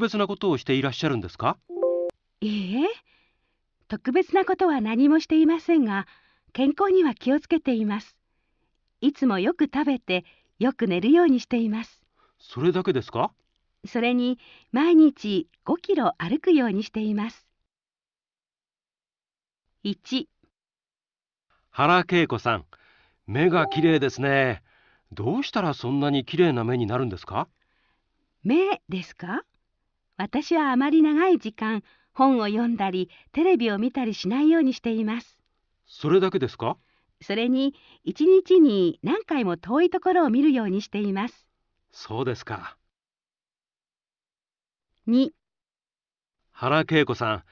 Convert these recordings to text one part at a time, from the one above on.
別なことをしていらっしゃるんですかいいえ特別なことは何もしていませんが健康には気をつけていますいつもよく食べてよく寝るようにしていますそれだけですかそれに毎日5キロ歩くようにしています1原恵子さん目が綺麗ですねどうしたらそんなに綺麗な目になるんですか目ですか私はあまり長い時間本を読んだりテレビを見たりしないようにしていますそれだけですかそれに1日に何回も遠いところを見るようにしていますそうですか2原恵子さん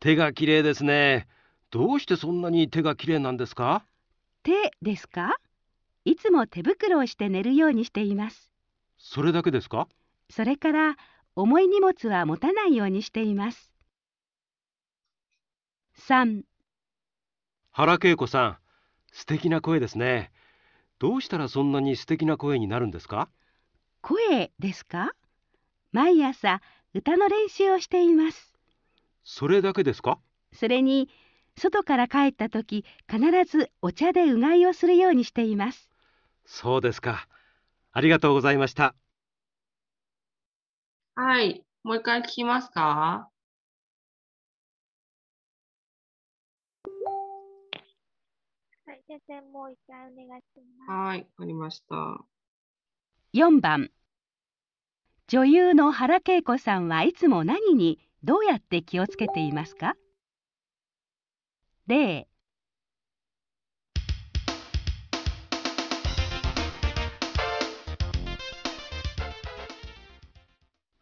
手が綺麗ですねどうしてそんなに手が綺麗なんですか手ですかいつも手袋をして寝るようにしていますそれだけですかそれから重い荷物は持たないようにしています。3原恵子さん、素敵な声ですね。どうしたらそんなに素敵な声になるんですか声ですか毎朝歌の練習をしています。それだけですかそれに、外から帰った時、必ずお茶でうがいをするようにしています。そうですか。ありがとうございました。はい。もう一回聞きますかはい、先生、もう一回お願いします。はい、わかりました。4番。女優の原恵子さんはいつも何にどうやって気をつけていますか例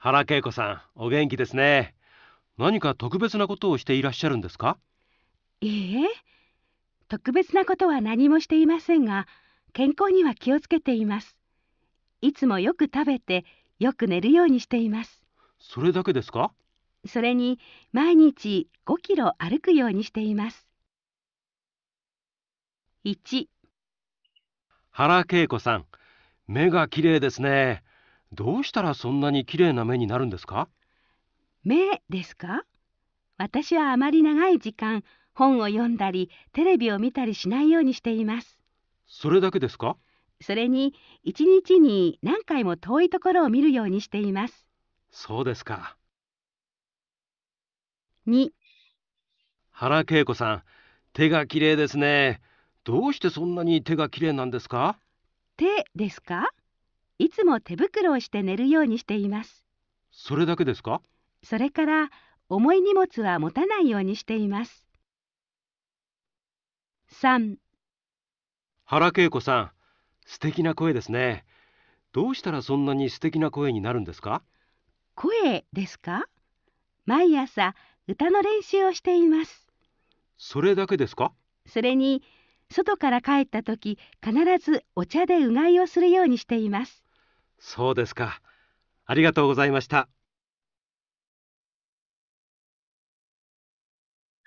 原恵子さん、お元気ですね。何か特別なことをしていらっしゃるんですかええ、特別なことは何もしていませんが、健康には気をつけています。いつもよく食べて、よく寝るようにしています。それだけですかそれに、毎日5キロ歩くようにしています。1原恵子さん、目が綺麗ですね。どうしたらそんなに綺麗な目になるんですか目ですか私はあまり長い時間本を読んだりテレビを見たりしないようにしていますそれだけですかそれに1日に何回も遠いところを見るようにしていますそうですか2原恵子さん手が綺麗ですねどうしてそんなに手が綺麗なんですか手ですかいつも手袋をして寝るようにしていますそれだけですかそれから重い荷物は持たないようにしています三。原恵子さん素敵な声ですねどうしたらそんなに素敵な声になるんですか声ですか毎朝歌の練習をしていますそれだけですかそれに外から帰った時必ずお茶でうがいをするようにしていますそうですか。ありがとうございました。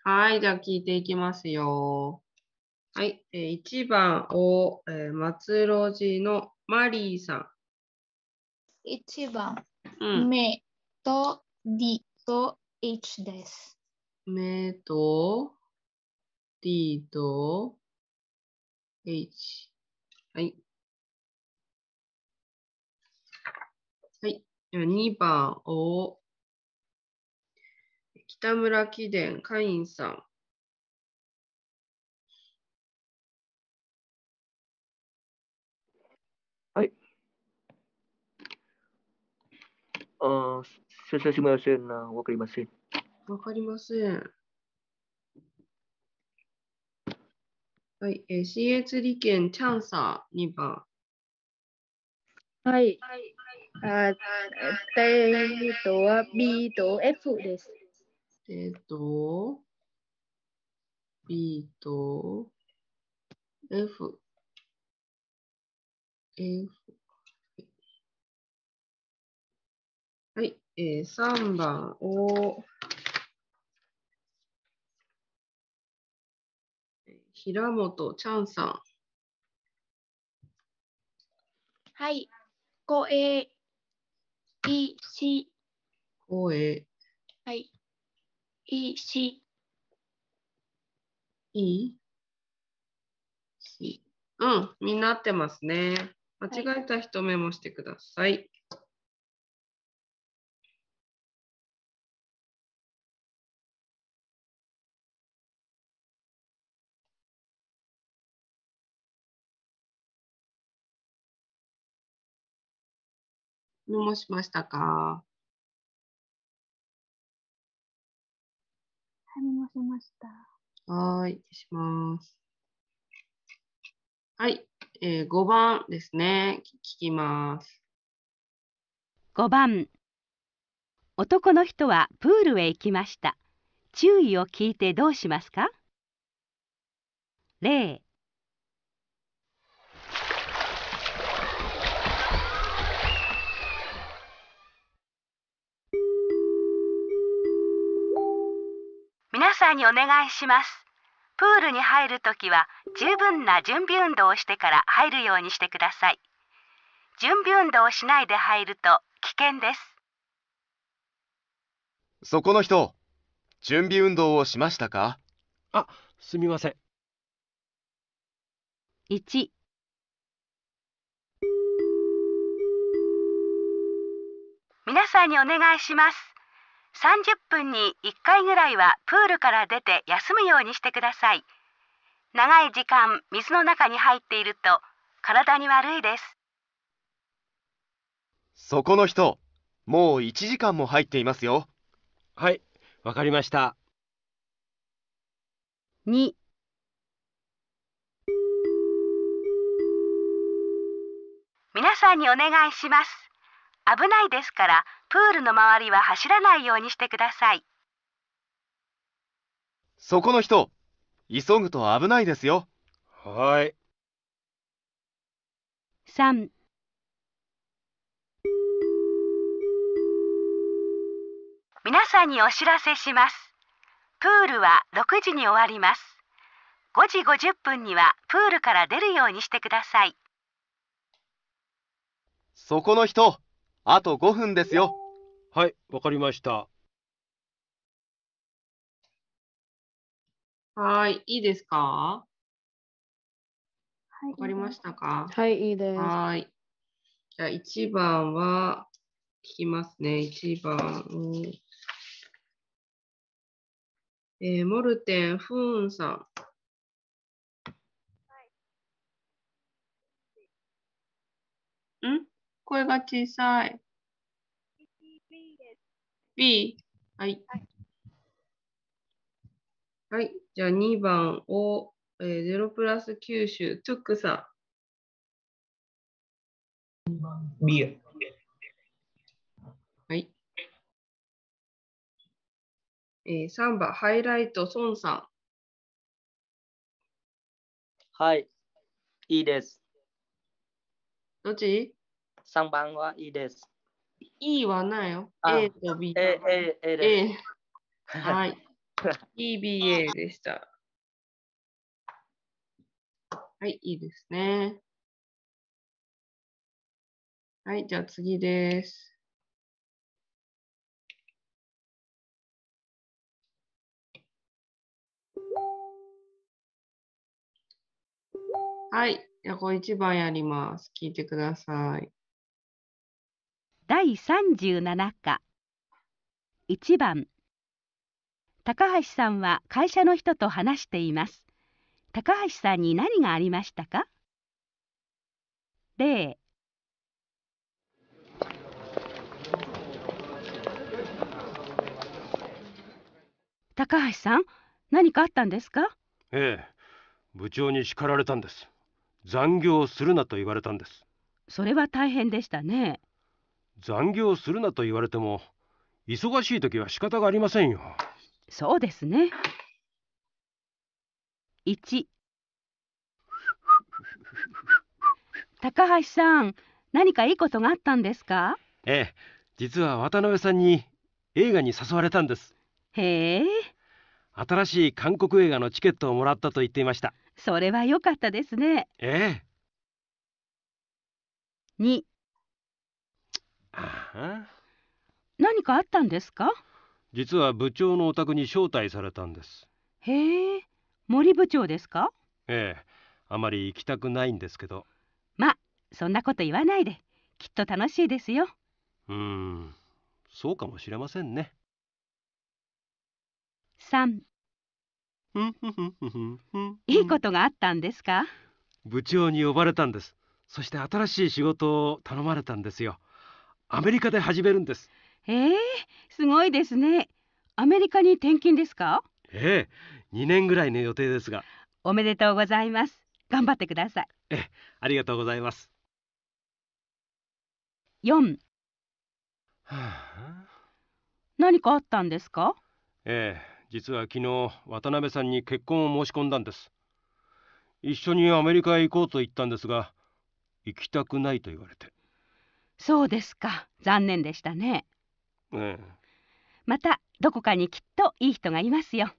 はい、じゃあ聞いていきますよ。はい、えー、1番を、えー、松路寺のマリーさん。1番、うん、目と D と H です。目と D と H。はい。はい。じゃあ2番を。北村貴殿、カインさん。はい。ああ、生すみません。な。わかりません。わかりません。はい。えー、私立理研、チャンサー2番。はい。はいあえっと、B と F です。えっと、B と F。F。はい、えー、3番を平本ちゃんさん。はい、ええ。いし。声。はい。いし。いし。うん、みんな合ってますね。間違えた人メモしてください。もしましたかはい、もしました。はい、します。はい、えー、5番ですね。聞きます。5番。男の人はプールへ行きました。注意を聞いてどうしますか例皆さんにお願いします。プールに入るときは十分な準備運動をしてから入るようにしてください。準備運動をしないで入ると危険です。そこの人、準備運動をしましたかあ、すみません。1皆さんにお願いします。30分に1回ぐらいはプールから出て休むようにしてください長い時間水の中に入っていると体に悪いですそこの人もう1時間も入っていますよはいわかりました2皆さんにお願いします危ないですからプールの周りは走らないようにしてくださいそこの人急ぐと危ないですよはい3皆さんにお知らせしますプールは6時に終わります5時50分にはプールから出るようにしてくださいそこの人あと5分ですよ。はい、わかりました。はい、いいですかはい、わかりましたかはい、いいです。はい。じゃあ、1番は、聞きますね。1番。えー、モルテン・フーンさん。はい、ん声が小さい。B。はい。はい。じゃあ2番を、えー、0プラス九州、トゥックさん。B。はい。えー、3番、ハイライト、孫さん。はい。いいです。どっち3番はいいです。いいはないよ。A と B。A、A、A です。A、はい。EBA でした。はい、いいですね。はい、じゃあ次です。はい、じゃあこれ1番やります。聞いてください。第37課1番高橋さんは会社の人と話しています。高橋さんに何がありましたか例高橋さん、何かあったんですかええ、部長に叱られたんです。残業するなと言われたんです。それは大変でしたね。残業するなと言われても忙しい時は仕方がありませんよそうですね1高橋さん何かいいことがあったんですかええ実は渡辺さんに映画に誘われたんですへえ新しい韓国映画のチケットをもらったと言っていましたそれは良かったですねええ2何かあったんですか実は部長のお宅に招待されたんですへえ森部長ですかええあまり行きたくないんですけどまそんなこと言わないできっと楽しいですようんそうかもしれませんね3いいことがあったんですか部長に呼ばれたんですそして新しい仕事を頼まれたんですよアメリカで始めるんですえー、すごいですねアメリカに転勤ですかええー、2年ぐらいの予定ですがおめでとうございます頑張ってくださいええ、ありがとうございます四。はあ、何かあったんですかええ実は昨日渡辺さんに結婚を申し込んだんです一緒にアメリカへ行こうと言ったんですが行きたくないと言われてそうですか残念でしたねええまたどこかにきっといい人がいますよ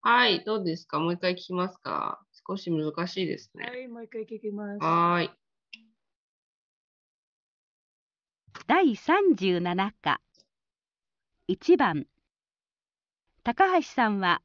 はい、どうですかもう一回聞きますか少し難しいですね。はい、もう一回聞きます。はい。第三十七課一番高橋さんは